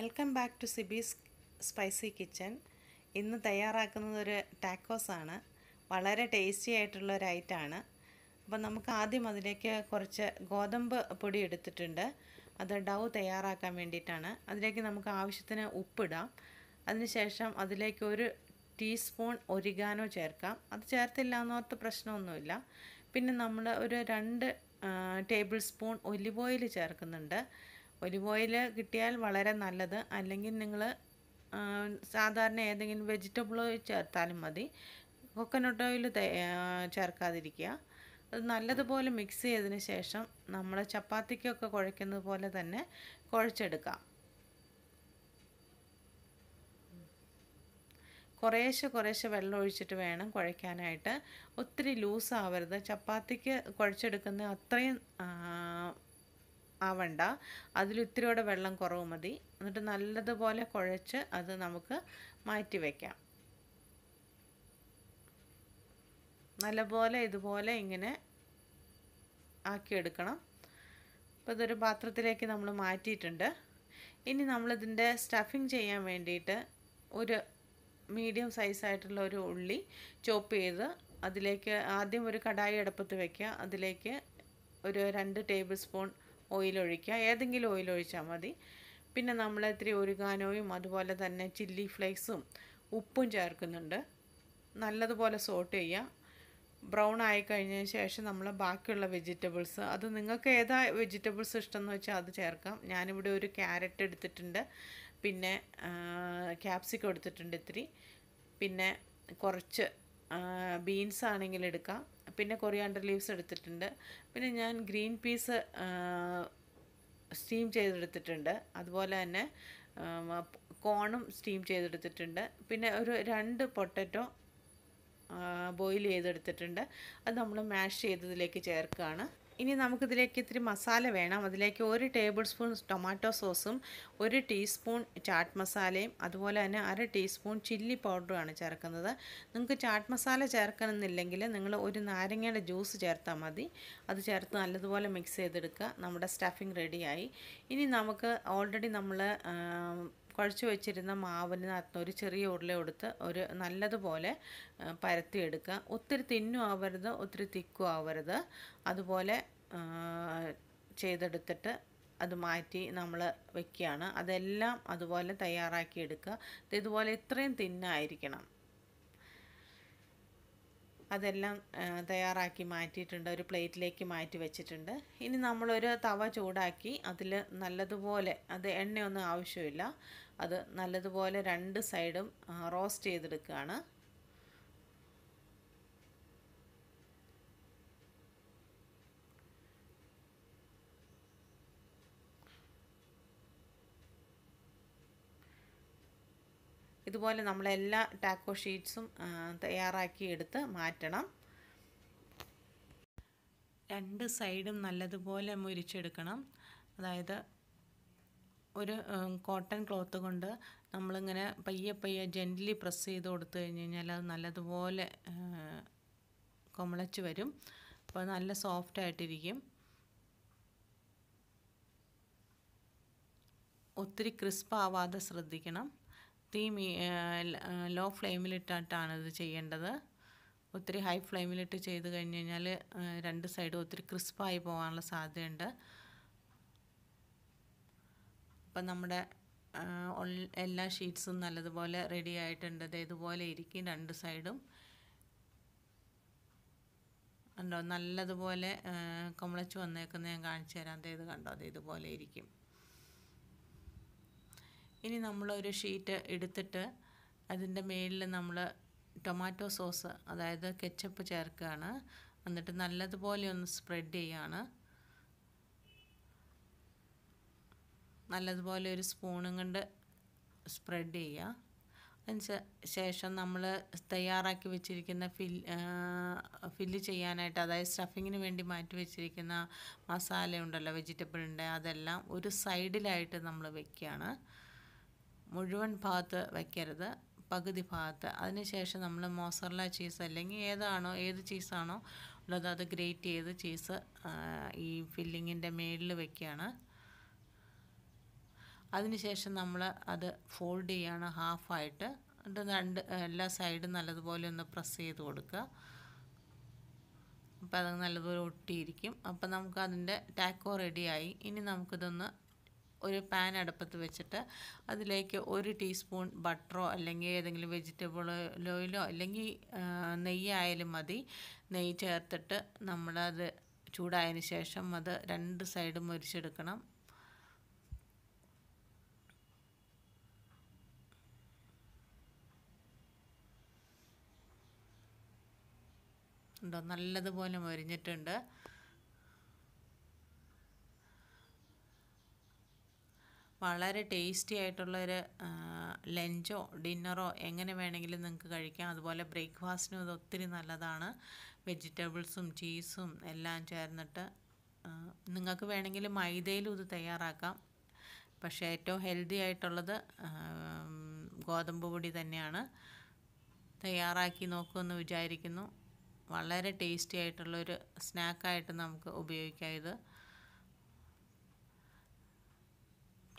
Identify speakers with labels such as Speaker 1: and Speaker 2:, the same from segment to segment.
Speaker 1: welcome back to സിബീസ് spicy kitchen ഇന്ന് തയ്യാറാക്കുന്നത് ഒരു ടാക്കോസാണ് വളരെ ടേസ്റ്റി ആയിട്ടുള്ള ഒരു ഐറ്റമാണ് അപ്പോൾ നമുക്ക് ആദ്യം അതിലേക്ക് കുറച്ച് ഗോതമ്പ് പൊടി എടുത്തിട്ടുണ്ട് അത് ഡവ് തയ്യാറാക്കാൻ വേണ്ടിയിട്ടാണ് അതിലേക്ക് നമുക്ക് ആവശ്യത്തിന് ഉപ്പിടാം അതിനുശേഷം അതിലേക്ക് ഒരു ടീസ്പൂൺ ഒരിഗാനോ ചേർക്കാം അത് ചേർത്തില്ല എന്നോർത്ത് പ്രശ്നമൊന്നുമില്ല പിന്നെ നമ്മൾ ഒരു രണ്ട് ടേബിൾ സ്പൂൺ ഒലിവ് ഓയിൽ ചേർക്കുന്നുണ്ട് ഒലിവ് ഓയിൽ കിട്ടിയാൽ വളരെ നല്ലത് അല്ലെങ്കിൽ നിങ്ങൾ സാധാരണ ഏതെങ്കിലും വെജിറ്റബിൾ ചേർത്താലും മതി കൊക്കനട്ട് ഓയിൽ ചേർക്കാതിരിക്കുക അത് നല്ലതുപോലെ മിക്സ് ചെയ്തതിന് ശേഷം നമ്മൾ ചപ്പാത്തിക്കൊക്കെ കുഴയ്ക്കുന്നത് പോലെ തന്നെ കുഴച്ചെടുക്കാം കുറേശ്ശെ കുറേശ്ശെ വെള്ളം ഒഴിച്ചിട്ട് വേണം കുഴയ്ക്കാനായിട്ട് ഒത്തിരി ലൂസ് ആവരുത് ചപ്പാത്തിക്ക് കുഴച്ചെടുക്കുന്ന അത്രയും ആവണ്ട അതിലിത്തിരിയോടെ വെള്ളം കുറവ് മതി എന്നിട്ട് നല്ലതുപോലെ കുഴച്ച് അത് നമുക്ക് മാറ്റി വയ്ക്കാം നല്ലപോലെ ഇതുപോലെ ഇങ്ങനെ ആക്കിയെടുക്കണം അപ്പോൾ ഇതൊരു പാത്രത്തിലേക്ക് നമ്മൾ മാറ്റിയിട്ടുണ്ട് ഇനി നമ്മളിതിൻ്റെ സ്റ്റഫിങ് ചെയ്യാൻ വേണ്ടിയിട്ട് ഒരു മീഡിയം സൈസായിട്ടുള്ള ഒരു ഉള്ളി ചോപ്പ് ചെയ്ത് അതിലേക്ക് ആദ്യം ഒരു കടായി അടുപ്പത്ത് വയ്ക്കുക അതിലേക്ക് ഒരു രണ്ട് ടേബിൾ സ്പൂൺ ഓയിൽ ഒഴിക്കുക ഏതെങ്കിലും ഓയിൽ മതി പിന്നെ നമ്മൾ ഇത്തിരി ഒരുകാനോയും അതുപോലെ തന്നെ ചില്ലി ഫ്ലേക്സും ഉപ്പും ചേർക്കുന്നുണ്ട് നല്ലതുപോലെ സോട്ട് ചെയ്യുക ബ്രൗൺ ആയി കഴിഞ്ഞതിന് ശേഷം നമ്മൾ ബാക്കിയുള്ള വെജിറ്റബിൾസ് അത് നിങ്ങൾക്ക് ഏതാ വെജിറ്റബിൾസ് ഇഷ്ടമെന്ന് വെച്ചാൽ അത് ചേർക്കാം ഞാനിവിടെ ഒരു ക്യാരറ്റ് എടുത്തിട്ടുണ്ട് പിന്നെ ക്യാപ്സിക്കം എടുത്തിട്ടുണ്ട് ഇത്തിരി പിന്നെ കുറച്ച് ബീൻസ് ആണെങ്കിൽ എടുക്കാം പിന്നെ കൊറിയാണ്ടർ ലീവ്സ് എടുത്തിട്ടുണ്ട് പിന്നെ ഞാൻ ഗ്രീൻ പീസ് സ്റ്റീം ചെയ്തെടുത്തിട്ടുണ്ട് അതുപോലെ തന്നെ കോണും സ്റ്റീം ചെയ്തെടുത്തിട്ടുണ്ട് പിന്നെ ഒരു രണ്ട് പൊട്ടറ്റോ ബോയിൽ ചെയ്തെടുത്തിട്ടുണ്ട് അത് നമ്മൾ മാഷ് ചെയ്തതിലേക്ക് ചേർക്കുകയാണ് ഇനി നമുക്കിതിലേക്ക് ഇത്തിരി മസാല വേണം അതിലേക്ക് ഒരു ടേബിൾ സ്പൂൺ ടൊമാറ്റോ സോസും ഒരു ടീസ്പൂൺ ചാട്ട് മസാലയും അതുപോലെ തന്നെ അര ടീസ്പൂൺ ചില്ലി പൗഡറുമാണ് ചേർക്കുന്നത് നിങ്ങൾക്ക് ചാട്ട് മസാല ചേർക്കണമെന്നില്ലെങ്കിൽ നിങ്ങൾ ഒരു നാരങ്ങയുടെ ജ്യൂസ് ചേർത്താൽ മതി അത് ചേർത്ത് നല്ലതുപോലെ മിക്സ് ചെയ്തെടുക്കുക നമ്മുടെ സ്റ്റഫിങ് റെഡിയായി ഇനി നമുക്ക് ഓൾറെഡി നമ്മൾ കുഴച്ച് വെച്ചിരുന്ന മാവിനകത്ത് ഒരു ചെറിയ ഉരുള എടുത്ത് ഒരു നല്ലതുപോലെ പരത്തിയെടുക്കുക ഒത്തിരി തിന്നും ആവരുത് ഒത്തിരി തിക്കും ആവരുത് അതുപോലെ ചെയ്തെടുത്തിട്ട് അത് മാറ്റി നമ്മൾ വെക്കുകയാണ് അതെല്ലാം അതുപോലെ തയ്യാറാക്കി എടുക്കുക ഇതുപോലെ ഇത്രയും തിന്നായിരിക്കണം അതെല്ലാം തയ്യാറാക്കി മാറ്റിയിട്ടുണ്ട് ഒരു പ്ലേറ്റിലേക്ക് മാറ്റി വെച്ചിട്ടുണ്ട് ഇനി നമ്മളൊരു തവ ചൂടാക്കി അതിൽ നല്ലതുപോലെ അത് എണ്ണയൊന്നും ആവശ്യമില്ല അത് നല്ലതുപോലെ രണ്ട് സൈഡും റോസ്റ്റ് ചെയ്തെടുക്കുകയാണ് ഇതുപോലെ നമ്മളെല്ലാ ടാക്കോ ഷീറ്റ്സും തയ്യാറാക്കി എടുത്ത് മാറ്റണം രണ്ട് സൈഡും നല്ലതുപോലെ മുരിച്ചെടുക്കണം അതായത് ഒരു കോട്ടൺ ക്ലോത്ത് കൊണ്ട് നമ്മളിങ്ങനെ പയ്യെ പയ്യെ ജെൻ്റലി പ്രസ് ചെയ്ത് കൊടുത്തു കഴിഞ്ഞ് കഴിഞ്ഞാൽ അത് നല്ലതുപോലെ കൊമളച്ച് വരും അപ്പോൾ നല്ല സോഫ്റ്റ് ആയിട്ടിരിക്കും ഒത്തിരി ക്രിസ്പ് ആവാതെ ശ്രദ്ധിക്കണം തീ ലോ ഫ്ലെയിമിലിട്ടിട്ടാണ് ഇത് ചെയ്യേണ്ടത് ഒത്തിരി ഹൈ ഫ്ലെയിമിലിട്ട് ചെയ്ത് കഴിഞ്ഞ് കഴിഞ്ഞാൽ രണ്ട് സൈഡും ഒത്തിരി ക്രിസ്പായി പോകാനുള്ള സാധ്യതയുണ്ട് അപ്പം നമ്മുടെ എല്ലാ ഷീറ്റ്സും നല്ലതുപോലെ റെഡി ആയിട്ടുണ്ട് ഇതുപോലെ ഇരിക്കും രണ്ട് സൈഡും കണ്ടോ നല്ലതുപോലെ കുമളച്ച് വന്നേക്കുന്ന ഞാൻ കാണിച്ചു തരാം അതേത് കണ്ടോ അതേതുപോലെ ഇതുപോലെ ഇരിക്കും ഇനി നമ്മളൊരു ഷീറ്റ് എടുത്തിട്ട് അതിൻ്റെ മേളിൽ നമ്മൾ ടൊമാറ്റോ സോസ് അതായത് കെച്ചപ്പ് ചേർക്കുകയാണ് എന്നിട്ട് നല്ലതുപോലെ ഒന്ന് സ്പ്രെഡ് ചെയ്യുകയാണ് നല്ലതുപോലെ ഒരു സ്പൂണും കൊണ്ട് സ്പ്രെഡ് ചെയ്യുക അതിന് ശേഷം നമ്മൾ തയ്യാറാക്കി വെച്ചിരിക്കുന്ന ഫിൽ ഫില്ല് ചെയ്യാനായിട്ട് അതായത് സ്റ്റഫിങ്ങിന് വേണ്ടി മാറ്റി വെച്ചിരിക്കുന്ന മസാല ഉണ്ടല്ലോ ഉണ്ട് അതെല്ലാം ഒരു സൈഡിലായിട്ട് നമ്മൾ വെക്കുകയാണ് മുഴുവൻ ഭാഗത്ത് വയ്ക്കരുത് പകുതി ഭാഗത്ത് അതിനുശേഷം നമ്മൾ മോസറല ചീസ് അല്ലെങ്കിൽ ഏതാണോ ഏത് ചീസാണോ ഉള്ളത് അത് ഗ്രേറ്റ് ചെയ്ത് ചീസ് ഈ ഫില്ലിങ്ങിൻ്റെ മേളിൽ വയ്ക്കുകയാണ് അതിനുശേഷം നമ്മൾ അത് ഫോൾഡ് ചെയ്യുകയാണ് ഹാഫായിട്ട് രണ്ട് എല്ലാ സൈഡും നല്ലതുപോലെ ഒന്ന് പ്രസ് ചെയ്ത് കൊടുക്കുക അപ്പോൾ അത് നല്ലതുപോലെ ഒട്ടിയിരിക്കും അപ്പോൾ നമുക്കതിൻ്റെ ടാക്കോ റെഡിയായി ഇനി നമുക്കിതൊന്ന് ഒരു പാൻ അടുപ്പത്ത് വെച്ചിട്ട് അതിലേക്ക് ഒരു ടീസ്പൂൺ ബട്ടറോ അല്ലെങ്കിൽ ഏതെങ്കിലും വെജിറ്റബിൾ ഓയിലോ അല്ലെങ്കിൽ നെയ്യായാലും മതി നെയ്യ് ചേർത്തിട്ട് നമ്മളത് ചൂടായതിന് ശേഷം അത് രണ്ട് സൈഡും മുരിച്ചെടുക്കണം ഉണ്ടോ നല്ലതുപോലെ മൊരിഞ്ഞിട്ടുണ്ട് വളരെ ടേസ്റ്റി ആയിട്ടുള്ളൊരു ലഞ്ചോ ഡിന്നറോ എങ്ങനെ വേണമെങ്കിലും നിങ്ങൾക്ക് കഴിക്കാം അതുപോലെ ബ്രേക്ക്ഫാസ്റ്റിനും ഇത് ഒത്തിരി നല്ലതാണ് വെജിറ്റബിൾസും ചീസും എല്ലാം ചേർന്നിട്ട് നിങ്ങൾക്ക് വേണമെങ്കിൽ മൈദയിലും ഇത് തയ്യാറാക്കാം പക്ഷേ ഏറ്റവും ഹെൽത്തി ആയിട്ടുള്ളത് ഗോതമ്പ് പൊടി തന്നെയാണ് തയ്യാറാക്കി നോക്കുമെന്ന് വിചാരിക്കുന്നു വളരെ ടേസ്റ്റി ആയിട്ടുള്ളൊരു സ്നാക്കായിട്ട് നമുക്ക് ഉപയോഗിക്കാം ഇത്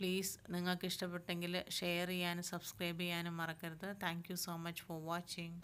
Speaker 1: പ്ലീസ് നിങ്ങൾക്ക് ഇഷ്ടപ്പെട്ടെങ്കിൽ ഷെയർ ചെയ്യാനും സബ്സ്ക്രൈബ് ചെയ്യാനും മറക്കരുത് thank so much for watching